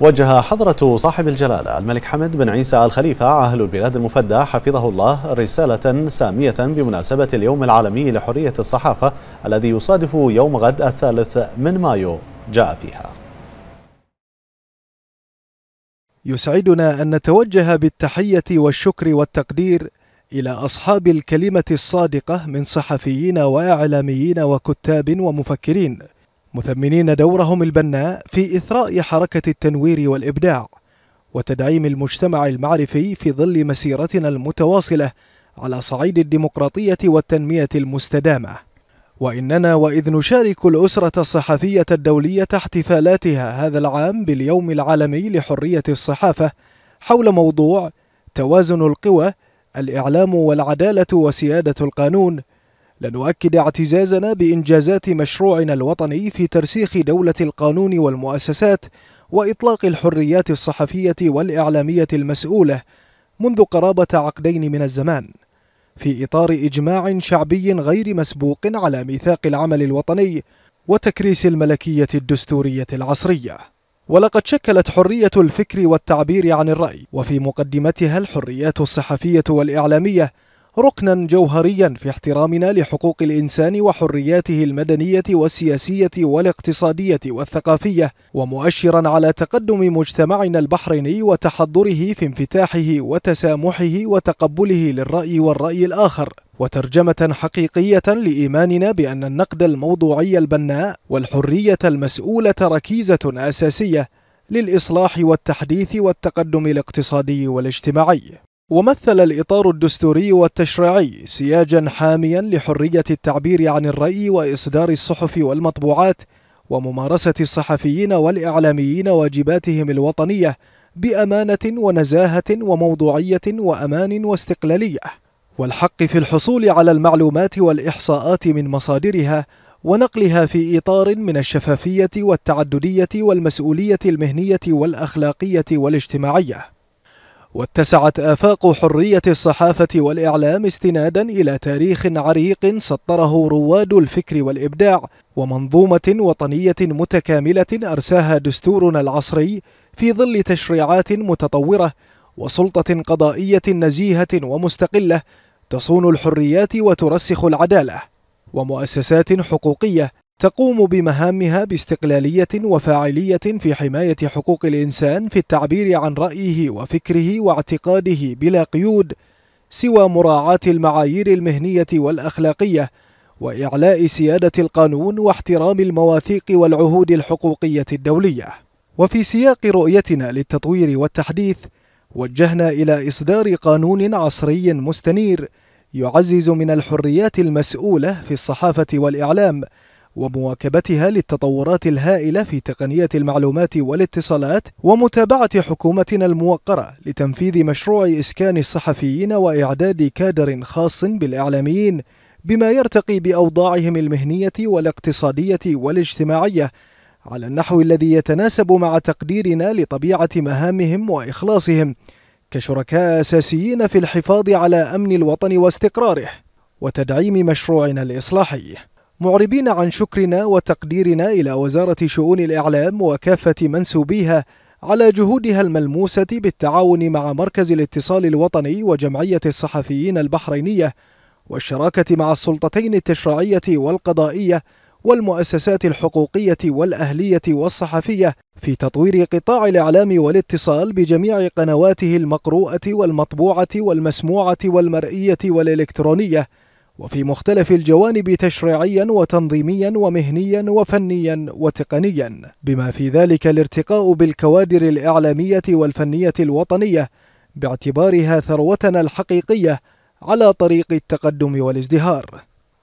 وجه حضرة صاحب الجلالة الملك حمد بن عيسى الخليفة عاهل البلاد المفدى حفظه الله رسالة سامية بمناسبة اليوم العالمي لحرية الصحافة الذي يصادف يوم غد الثالث من مايو جاء فيها يسعدنا أن نتوجه بالتحية والشكر والتقدير إلى أصحاب الكلمة الصادقة من صحفيين وإعلاميين وكتاب ومفكرين مثمنين دورهم البناء في إثراء حركة التنوير والإبداع وتدعيم المجتمع المعرفي في ظل مسيرتنا المتواصلة على صعيد الديمقراطية والتنمية المستدامة وإننا وإذ نشارك الأسرة الصحفية الدولية احتفالاتها هذا العام باليوم العالمي لحرية الصحافة حول موضوع توازن القوى الإعلام والعدالة وسيادة القانون لنؤكد اعتزازنا بإنجازات مشروعنا الوطني في ترسيخ دولة القانون والمؤسسات وإطلاق الحريات الصحفية والإعلامية المسؤولة منذ قرابة عقدين من الزمان في إطار إجماع شعبي غير مسبوق على ميثاق العمل الوطني وتكريس الملكية الدستورية العصرية ولقد شكلت حرية الفكر والتعبير عن الرأي وفي مقدمتها الحريات الصحفية والإعلامية ركنا جوهريا في احترامنا لحقوق الإنسان وحرياته المدنية والسياسية والاقتصادية والثقافية ومؤشرا على تقدم مجتمعنا البحريني وتحضره في انفتاحه وتسامحه وتقبله للرأي والرأي الآخر وترجمة حقيقية لإيماننا بأن النقد الموضوعي البناء والحرية المسؤولة ركيزة أساسية للإصلاح والتحديث والتقدم الاقتصادي والاجتماعي ومثل الإطار الدستوري والتشريعي سياجا حاميا لحرية التعبير عن الرأي وإصدار الصحف والمطبوعات وممارسة الصحفيين والإعلاميين واجباتهم الوطنية بأمانة ونزاهة وموضوعية وأمان واستقلالية والحق في الحصول على المعلومات والإحصاءات من مصادرها ونقلها في إطار من الشفافية والتعددية والمسؤولية المهنية والأخلاقية والاجتماعية واتسعت آفاق حرية الصحافة والإعلام استنادا إلى تاريخ عريق سطره رواد الفكر والإبداع ومنظومة وطنية متكاملة أرساها دستورنا العصري في ظل تشريعات متطورة وسلطة قضائية نزيهة ومستقلة تصون الحريات وترسخ العدالة ومؤسسات حقوقية تقوم بمهامها باستقلالية وفاعلية في حماية حقوق الإنسان في التعبير عن رأيه وفكره واعتقاده بلا قيود سوى مراعاة المعايير المهنية والأخلاقية وإعلاء سيادة القانون واحترام المواثيق والعهود الحقوقية الدولية. وفي سياق رؤيتنا للتطوير والتحديث، وجهنا إلى إصدار قانون عصري مستنير يعزز من الحريات المسؤولة في الصحافة والإعلام، ومواكبتها للتطورات الهائلة في تقنية المعلومات والاتصالات ومتابعة حكومتنا الموقرة لتنفيذ مشروع إسكان الصحفيين وإعداد كادر خاص بالإعلاميين بما يرتقي بأوضاعهم المهنية والاقتصادية والاجتماعية على النحو الذي يتناسب مع تقديرنا لطبيعة مهامهم وإخلاصهم كشركاء أساسيين في الحفاظ على أمن الوطن واستقراره وتدعيم مشروعنا الإصلاحي معربين عن شكرنا وتقديرنا إلى وزارة شؤون الإعلام وكافة منسوبيها على جهودها الملموسة بالتعاون مع مركز الاتصال الوطني وجمعية الصحفيين البحرينية والشراكة مع السلطتين التشريعية والقضائية والمؤسسات الحقوقية والأهلية والصحفية في تطوير قطاع الإعلام والاتصال بجميع قنواته المقروءة والمطبوعة والمسموعة والمرئية والإلكترونية وفي مختلف الجوانب تشريعيا وتنظيميا ومهنيا وفنيا وتقنيا بما في ذلك الارتقاء بالكوادر الإعلامية والفنية الوطنية باعتبارها ثروتنا الحقيقية على طريق التقدم والازدهار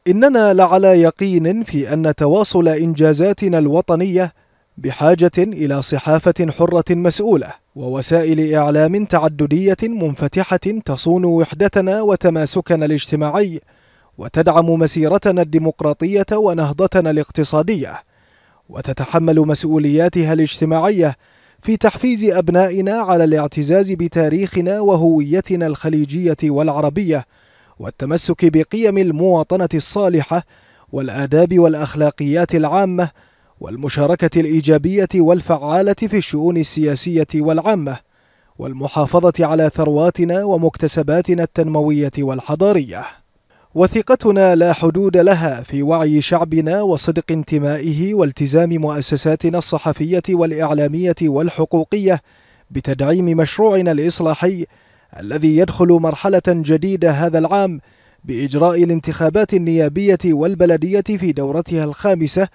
إننا لعلى يقين في أن تواصل إنجازاتنا الوطنية بحاجة إلى صحافة حرة مسؤولة ووسائل إعلام تعددية منفتحة تصون وحدتنا وتماسكنا الاجتماعي وتدعم مسيرتنا الديمقراطية ونهضتنا الاقتصادية وتتحمل مسؤولياتها الاجتماعية في تحفيز أبنائنا على الاعتزاز بتاريخنا وهويتنا الخليجية والعربية والتمسك بقيم المواطنة الصالحة والآداب والأخلاقيات العامة والمشاركة الإيجابية والفعالة في الشؤون السياسية والعامة والمحافظة على ثرواتنا ومكتسباتنا التنموية والحضارية وثقتنا لا حدود لها في وعي شعبنا وصدق انتمائه والتزام مؤسساتنا الصحفية والإعلامية والحقوقية بتدعيم مشروعنا الإصلاحي الذي يدخل مرحلة جديدة هذا العام بإجراء الانتخابات النيابية والبلدية في دورتها الخامسة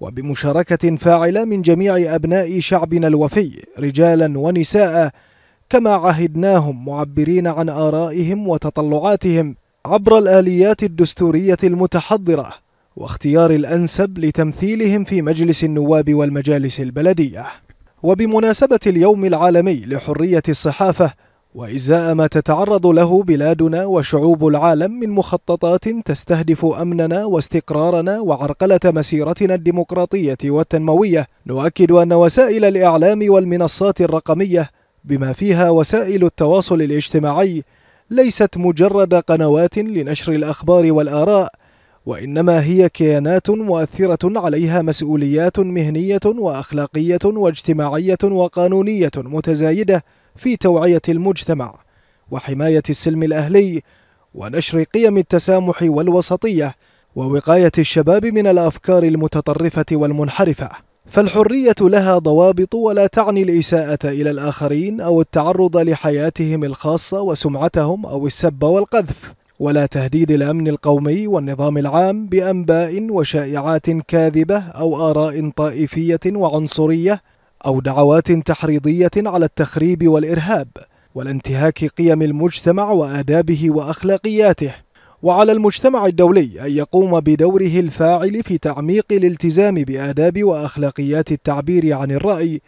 وبمشاركة فاعلة من جميع أبناء شعبنا الوفي رجالا ونساء كما عهدناهم معبرين عن آرائهم وتطلعاتهم عبر الآليات الدستورية المتحضرة واختيار الأنسب لتمثيلهم في مجلس النواب والمجالس البلدية وبمناسبة اليوم العالمي لحرية الصحافة وإزاء ما تتعرض له بلادنا وشعوب العالم من مخططات تستهدف أمننا واستقرارنا وعرقلة مسيرتنا الديمقراطية والتنموية نؤكد أن وسائل الإعلام والمنصات الرقمية بما فيها وسائل التواصل الاجتماعي ليست مجرد قنوات لنشر الأخبار والآراء وإنما هي كيانات مؤثرة عليها مسؤوليات مهنية وأخلاقية واجتماعية وقانونية متزايدة في توعية المجتمع وحماية السلم الأهلي ونشر قيم التسامح والوسطية ووقاية الشباب من الأفكار المتطرفة والمنحرفة فالحرية لها ضوابط ولا تعني الإساءة إلى الآخرين أو التعرض لحياتهم الخاصة وسمعتهم أو السب والقذف ولا تهديد الأمن القومي والنظام العام بأنباء وشائعات كاذبة أو آراء طائفية وعنصرية أو دعوات تحريضية على التخريب والإرهاب والانتهاك قيم المجتمع وآدابه وأخلاقياته وعلى المجتمع الدولي أن يقوم بدوره الفاعل في تعميق الالتزام بآداب وأخلاقيات التعبير عن الرأي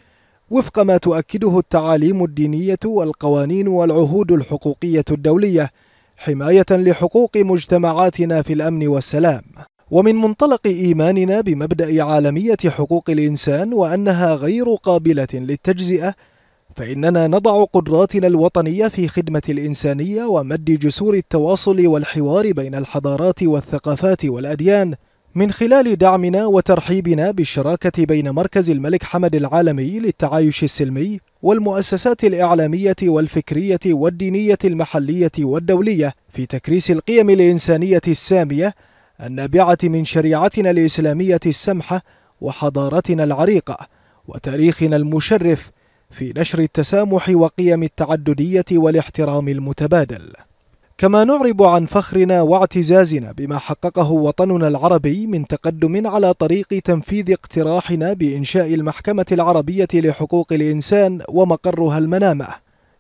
وفق ما تؤكده التعاليم الدينية والقوانين والعهود الحقوقية الدولية حماية لحقوق مجتمعاتنا في الأمن والسلام ومن منطلق إيماننا بمبدأ عالمية حقوق الإنسان وأنها غير قابلة للتجزئة فإننا نضع قدراتنا الوطنية في خدمة الإنسانية ومد جسور التواصل والحوار بين الحضارات والثقافات والأديان من خلال دعمنا وترحيبنا بالشراكة بين مركز الملك حمد العالمي للتعايش السلمي والمؤسسات الإعلامية والفكرية والدينية المحلية والدولية في تكريس القيم الإنسانية السامية النابعة من شريعتنا الإسلامية السمحة وحضارتنا العريقة وتاريخنا المشرف في نشر التسامح وقيم التعددية والاحترام المتبادل كما نعرب عن فخرنا واعتزازنا بما حققه وطننا العربي من تقدم على طريق تنفيذ اقتراحنا بإنشاء المحكمة العربية لحقوق الإنسان ومقرها المنامة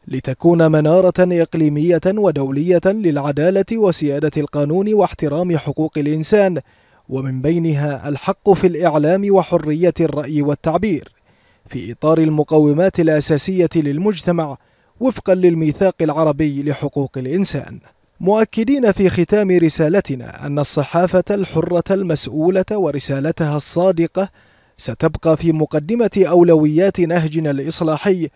لتكون منارة إقليمية ودولية للعدالة وسيادة القانون واحترام حقوق الإنسان ومن بينها الحق في الإعلام وحرية الرأي والتعبير في إطار المقومات الأساسية للمجتمع وفقا للميثاق العربي لحقوق الإنسان مؤكدين في ختام رسالتنا أن الصحافة الحرة المسؤولة ورسالتها الصادقة ستبقى في مقدمة أولويات نهجنا الإصلاحي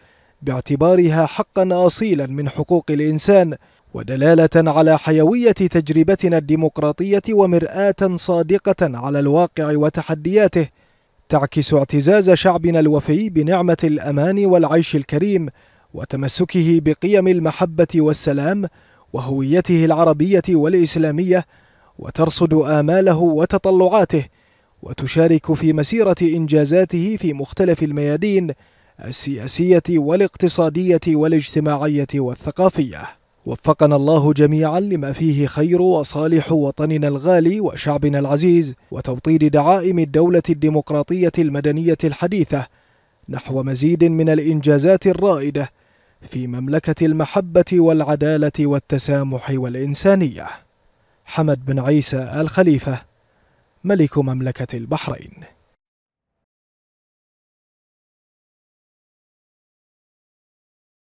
باعتبارها حقا أصيلا من حقوق الإنسان ودلالة على حيوية تجربتنا الديمقراطية ومرآة صادقة على الواقع وتحدياته تعكس اعتزاز شعبنا الوفي بنعمة الأمان والعيش الكريم وتمسكه بقيم المحبة والسلام وهويته العربية والإسلامية وترصد آماله وتطلعاته وتشارك في مسيرة إنجازاته في مختلف الميادين السياسية والاقتصادية والاجتماعية والثقافية وفقنا الله جميعا لما فيه خير وصالح وطننا الغالي وشعبنا العزيز وتوطيد دعائم الدولة الديمقراطية المدنية الحديثة نحو مزيد من الإنجازات الرائدة في مملكة المحبة والعدالة والتسامح والإنسانية. حمد بن عيسى آل خليفة ملك مملكة البحرين